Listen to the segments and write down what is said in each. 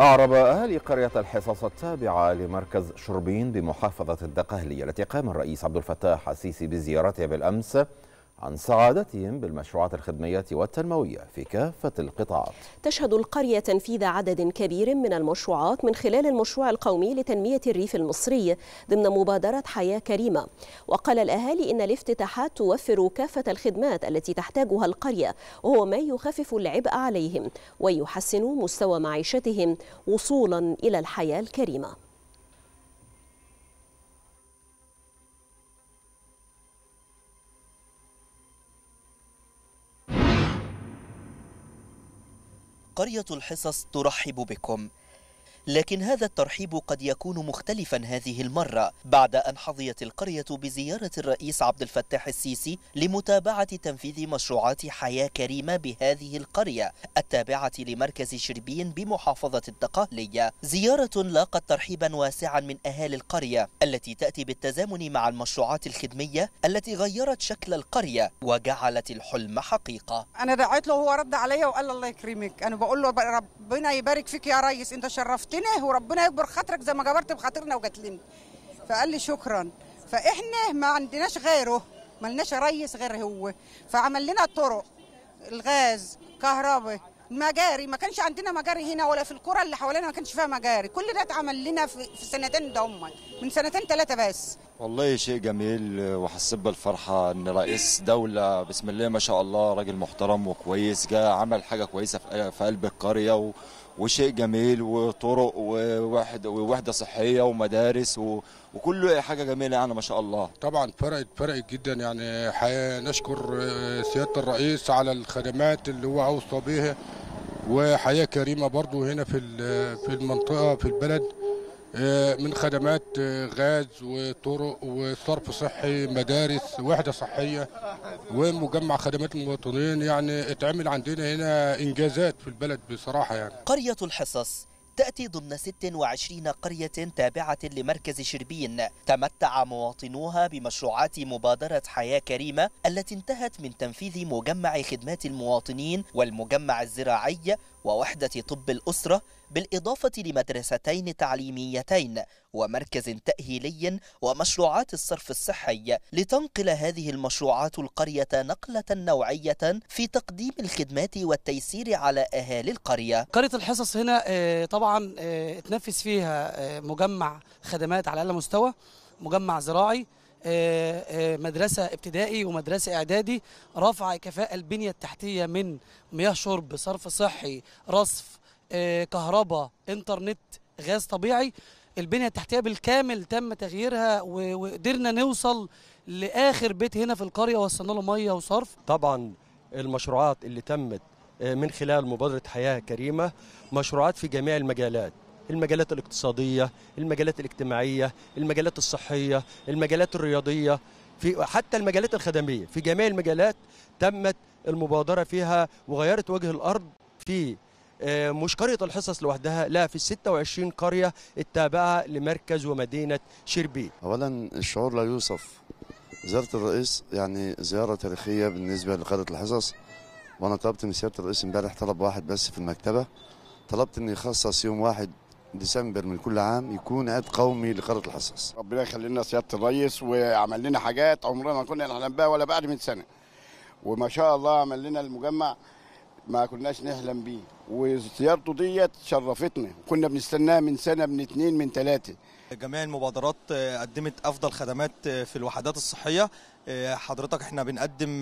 أعرب أهالي قرية الحصص التابعة لمركز شربين بمحافظة الدقهلية التي قام الرئيس عبد الفتاح السيسي بزيارتها بالأمس عن سعادتهم بالمشروعات الخدمية والتنموية في كافة القطاعات تشهد القرية تنفيذ عدد كبير من المشروعات من خلال المشروع القومي لتنمية الريف المصري ضمن مبادرة حياة كريمة وقال الأهالي إن الافتتاحات توفر كافة الخدمات التي تحتاجها القرية وهو ما يخفف العبء عليهم ويحسن مستوى معيشتهم وصولا إلى الحياة الكريمة قرية الحصص ترحب بكم لكن هذا الترحيب قد يكون مختلفا هذه المرة بعد أن حظيت القرية بزيارة الرئيس عبد الفتاح السيسي لمتابعة تنفيذ مشروعات حياة كريمة بهذه القرية التابعة لمركز شربين بمحافظة الدقهلية زيارة لاقت ترحيبا واسعا من أهالي القرية التي تأتي بالتزامن مع المشروعات الخدمية التي غيرت شكل القرية وجعلت الحلم حقيقة أنا دعيت له هو رد عليا وقال الله يكرمك أنا بقول له ربنا يبارك فيك يا ريس أنت شرفت جاتلنا وربنا يكبر خاطرك زي ما جبرت بخاطرنا وجاتلنا فقال لي شكرا فاحنا ما عندناش غيره ما لناش ريس غير هو فعمل لنا طرق الغاز كهرباء مجاري ما كانش عندنا مجاري هنا ولا في القرى اللي حوالينا ما كانش فيها مجاري كل ده اتعمل لنا في, سنتين ده هم من سنتين ثلاثه بس والله شيء جميل وحسيت بالفرحه ان رئيس دوله بسم الله ما شاء الله راجل محترم وكويس جاء عمل حاجه كويسه في قلب القريه و وشيء جميل وطرق ووحده ووحده صحيه ومدارس و... وكل حاجه جميله يعني ما شاء الله طبعا فرقت فرقت جدا يعني نشكر آه، سياده الرئيس على الخدمات اللي هو اوصى بيها وحياه كريمه برضو هنا في في المنطقه في البلد آه، من خدمات آه، غاز وطرق وصرف صحي مدارس وحدة صحية ومجمع خدمات المواطنين يعني اتعمل عندنا هنا إنجازات في البلد بصراحة يعني قرية الحصص تأتي ضمن 26 قرية تابعة لمركز شربين تمتع مواطنوها بمشروعات مبادرة حياة كريمة التي انتهت من تنفيذ مجمع خدمات المواطنين والمجمع الزراعي ووحدة طب الأسرة بالإضافة لمدرستين تعليميتين ومركز تأهيلي ومشروعات الصرف الصحي لتنقل هذه المشروعات القرية نقلة نوعية في تقديم الخدمات والتيسير على أهالي القرية قرية الحصص هنا آه، طبعا آه، تنفس فيها آه، مجمع خدمات على أعلى مستوى مجمع زراعي آه، آه، مدرسة ابتدائي ومدرسة إعدادي رفع كفاءة البنية التحتية من مياه شرب صرف صحي رصف آه، كهرباء انترنت غاز طبيعي البنية التحتية بالكامل تم تغييرها وقدرنا نوصل لآخر بيت هنا في القرية وصلنا له مية وصرف طبعا المشروعات اللي تمت من خلال مبادرة حياة كريمة مشروعات في جميع المجالات المجالات الاقتصاديه المجالات الاجتماعيه المجالات الصحيه المجالات الرياضيه في حتى المجالات الخدميه في جميع المجالات تمت المبادره فيها وغيرت وجه الارض في آه، مش قرية الحصص لوحدها لا في 26 قرية التابعة لمركز ومدينة شربيل أولا الشعور لا يوصف زيارة الرئيس يعني زيارة تاريخية بالنسبة لقرية الحصص وأنا طلبت من سيادة الرئيس امبارح طلب واحد بس في المكتبة طلبت إن يخصص يوم واحد ديسمبر من كل عام يكون عيد قومي لقاره الحصص ربنا يخلي لنا سياده الرئيس وعمل لنا حاجات عمرنا ما كنا نحلم بها ولا بعد من سنه. وما شاء الله عمل لنا المجمع ما كناش نحلم بيه وزيارته ديت شرفتنا وكنا بنستناها من سنه من اثنين من ثلاثه. جميع المبادرات آه، قدمت افضل خدمات آه، في الوحدات الصحيه آه، حضرتك احنا بنقدم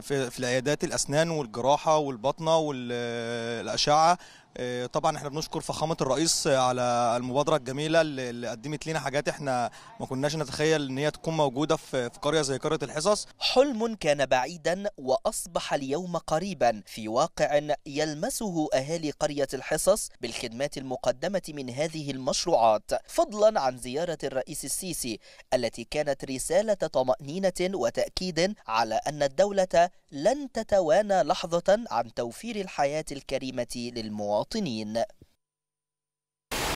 في العيادات الاسنان والجراحه والبطنه والاشعه آه، طبعا احنا بنشكر فخامه الرئيس على المبادره الجميله اللي قدمت لنا حاجات احنا ما كناش نتخيل ان هي تكون موجوده في قريه زي قريه الحصص حلم كان بعيدا واصبح اليوم قريبا في واقع يلمسه اهالي قريه الحصص بالخدمات المقدمه من هذه المشروعات فضلا عن زياره الرئيس السيسي التي كانت رساله طمانينه وتاكيد على ان الدوله لن تتوانى لحظه عن توفير الحياه الكريمه للمواطنين. 突赢的